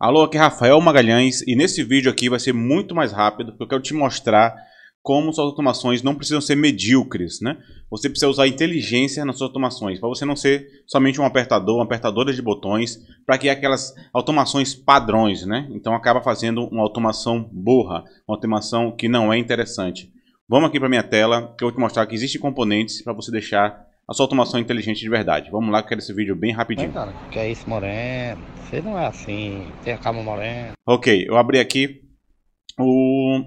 Alô, aqui é Rafael Magalhães e nesse vídeo aqui vai ser muito mais rápido porque eu quero te mostrar como suas automações não precisam ser medíocres, né? Você precisa usar inteligência nas suas automações para você não ser somente um apertador, uma apertadora de botões para que aquelas automações padrões, né? Então acaba fazendo uma automação burra, uma automação que não é interessante. Vamos aqui para minha tela que eu vou te mostrar que existem componentes para você deixar a sua automação é inteligente de verdade. Vamos lá, que eu quero esse vídeo bem rapidinho. cara, que é isso, Moreno? Você não é assim. Tem a é calma, Moreno. Ok, eu abri aqui o,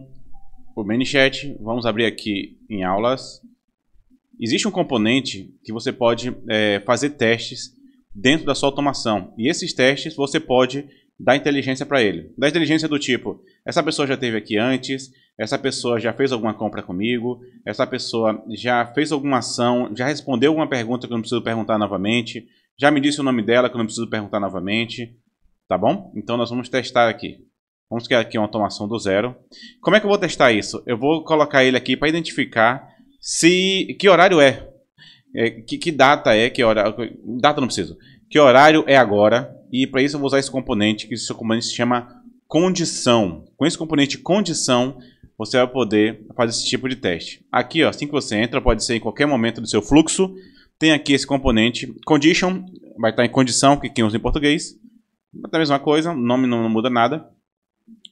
o ManyChat. Vamos abrir aqui em aulas. Existe um componente que você pode é, fazer testes dentro da sua automação. E esses testes você pode dá inteligência para ele. Dá inteligência do tipo: essa pessoa já esteve aqui antes, essa pessoa já fez alguma compra comigo, essa pessoa já fez alguma ação, já respondeu alguma pergunta que eu não preciso perguntar novamente, já me disse o nome dela que eu não preciso perguntar novamente. Tá bom? Então nós vamos testar aqui. Vamos criar aqui uma automação do zero. Como é que eu vou testar isso? Eu vou colocar ele aqui para identificar se que horário é, é que, que, data é, que hora, data não preciso. Que horário é agora? E para isso eu vou usar esse componente, que esse componente se chama condição. Com esse componente condição, você vai poder fazer esse tipo de teste. Aqui, ó, assim que você entra, pode ser em qualquer momento do seu fluxo. Tem aqui esse componente condition, vai estar em condição, que quem usa em português. É a mesma coisa, o nome não, não muda nada.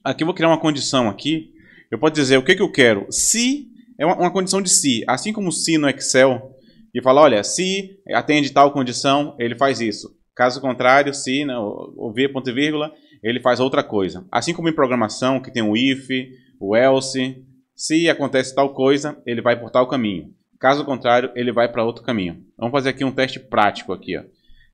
Aqui eu vou criar uma condição aqui. Eu posso dizer o que, que eu quero. Se é uma, uma condição de se. Assim como se no Excel, e fala, olha, se atende tal condição, ele faz isso. Caso contrário, se né, ouvir é ponto e vírgula, ele faz outra coisa. Assim como em programação, que tem o if, o else, se acontece tal coisa, ele vai por tal caminho. Caso contrário, ele vai para outro caminho. Vamos fazer aqui um teste prático aqui. Ó.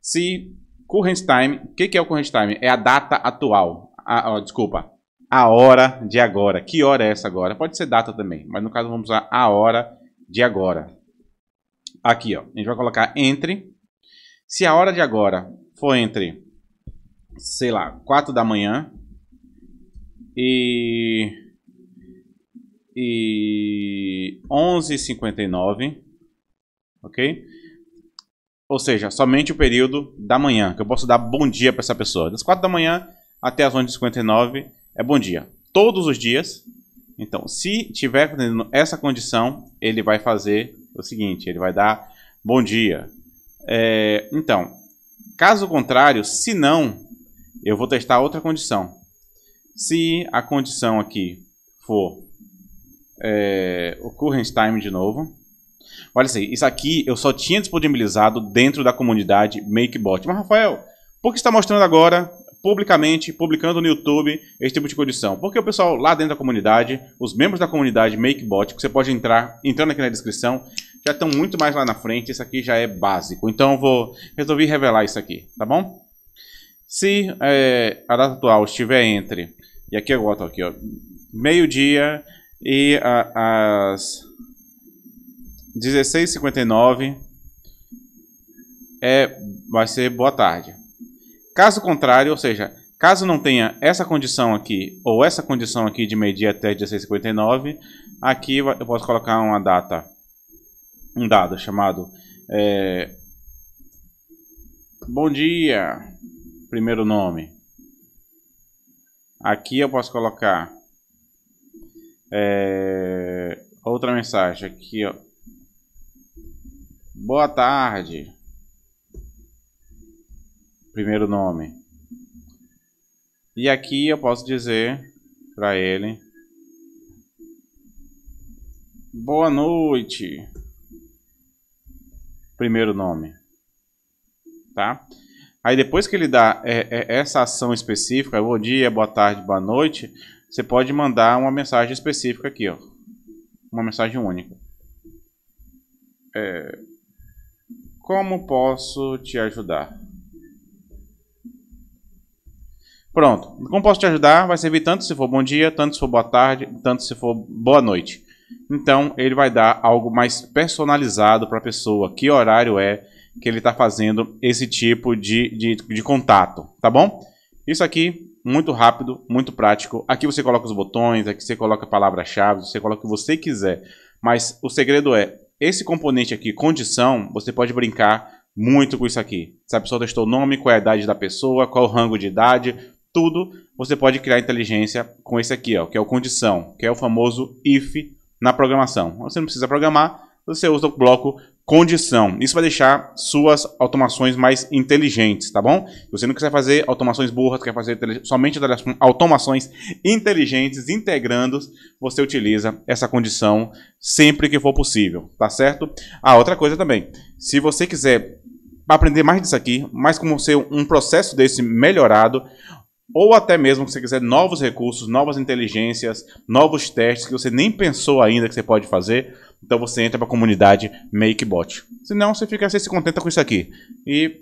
Se current time, o que, que, é o current time? É a data atual. A, desculpa, a hora de agora. Que hora é essa agora? Pode ser data também, mas no caso vamos usar a hora de agora. Aqui, ó, a gente vai colocar entre se a hora de agora for entre, sei lá, 4 da manhã e e 11h59, OK? Ou seja, somente o período da manhã, que eu posso dar bom dia para essa pessoa. Das 4 da manhã até as 11h59 é bom dia. Todos os dias. Então, se tiver essa condição, ele vai fazer o seguinte: ele vai dar bom dia, é, então, caso contrário, se não, eu vou testar outra condição. Se a condição aqui for é, occurrence time de novo, olha assim, isso aqui eu só tinha disponibilizado dentro da comunidade MakeBot. Mas, Rafael, por que está mostrando agora publicamente, publicando no YouTube, esse tipo de condição. Porque o pessoal lá dentro da comunidade, os membros da comunidade MakeBot, que você pode entrar, entrando aqui na descrição, já estão muito mais lá na frente, isso aqui já é básico. Então eu vou resolver revelar isso aqui, tá bom? Se é, a data atual estiver entre, e aqui eu boto aqui, ó, meio-dia e a, as 16h59 é, vai ser boa tarde. Caso contrário, ou seja, caso não tenha essa condição aqui ou essa condição aqui de meio-dia até 16h59, aqui eu posso colocar uma data um dado chamado é, Bom dia, primeiro nome. Aqui eu posso colocar é, outra mensagem aqui, ó. Boa tarde. Primeiro nome. E aqui eu posso dizer para ele Boa noite primeiro nome. Tá? Aí depois que ele dá é, é, essa ação específica, bom dia, boa tarde, boa noite, você pode mandar uma mensagem específica aqui, ó. Uma mensagem única. É, como posso te ajudar? Pronto. Como posso te ajudar? Vai servir tanto se for bom dia, tanto se for boa tarde, tanto se for boa noite. Então, ele vai dar algo mais personalizado para a pessoa, que horário é que ele está fazendo esse tipo de, de, de contato, tá bom? Isso aqui, muito rápido, muito prático. Aqui você coloca os botões, aqui você coloca a palavra-chave, você coloca o que você quiser. Mas o segredo é, esse componente aqui, condição, você pode brincar muito com isso aqui. Se a pessoa testou o nome, qual é a idade da pessoa, qual é o rango de idade, tudo você pode criar inteligência com esse aqui, ó, que é o condição, que é o famoso if na programação. Você não precisa programar, você usa o bloco condição. Isso vai deixar suas automações mais inteligentes, tá bom? Se você não quiser fazer automações burras, quer fazer somente automações inteligentes, integrando, você utiliza essa condição sempre que for possível, tá certo? Ah, outra coisa também, se você quiser aprender mais disso aqui, mais como ser um processo desse melhorado, ou até mesmo, se você quiser, novos recursos, novas inteligências, novos testes que você nem pensou ainda que você pode fazer, então você entra para a comunidade MakeBot. Senão, você fica, você se contenta com isso aqui. E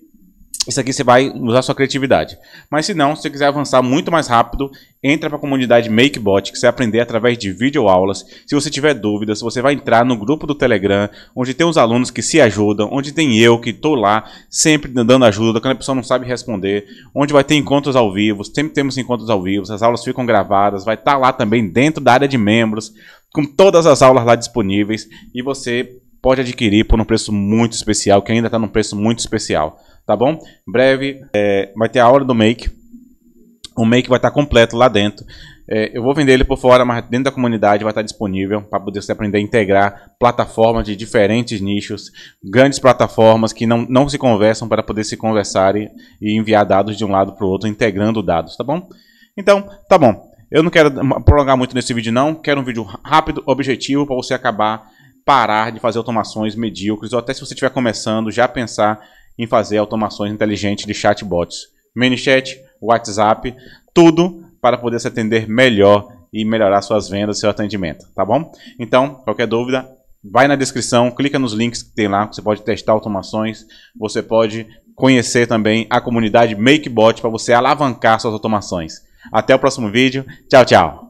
isso aqui você vai usar sua criatividade. Mas se não, se você quiser avançar muito mais rápido, entra para a comunidade MakeBot, que você vai aprender através de videoaulas. Se você tiver dúvidas, você vai entrar no grupo do Telegram, onde tem os alunos que se ajudam, onde tem eu que estou lá sempre dando ajuda quando a pessoa não sabe responder, onde vai ter encontros ao vivo, sempre temos encontros ao vivo, as aulas ficam gravadas, vai estar tá lá também dentro da área de membros, com todas as aulas lá disponíveis e você pode adquirir por um preço muito especial, que ainda está num preço muito especial tá bom? Em breve é, vai ter a aula do make. O make vai estar completo lá dentro. É, eu vou vender ele por fora, mas dentro da comunidade vai estar disponível para poder você aprender a integrar plataformas de diferentes nichos, grandes plataformas que não, não se conversam para poder se conversar e enviar dados de um lado para o outro, integrando dados, tá bom? Então, tá bom. Eu não quero prolongar muito nesse vídeo não, quero um vídeo rápido, objetivo, para você acabar, parar de fazer automações medíocres, ou até se você estiver começando, já pensar em fazer automações inteligentes de chatbots. ManyChat, WhatsApp, tudo para poder se atender melhor e melhorar suas vendas, seu atendimento, tá bom? Então, qualquer dúvida, vai na descrição, clica nos links que tem lá, você pode testar automações, você pode conhecer também a comunidade MakeBot para você alavancar suas automações. Até o próximo vídeo. Tchau, tchau.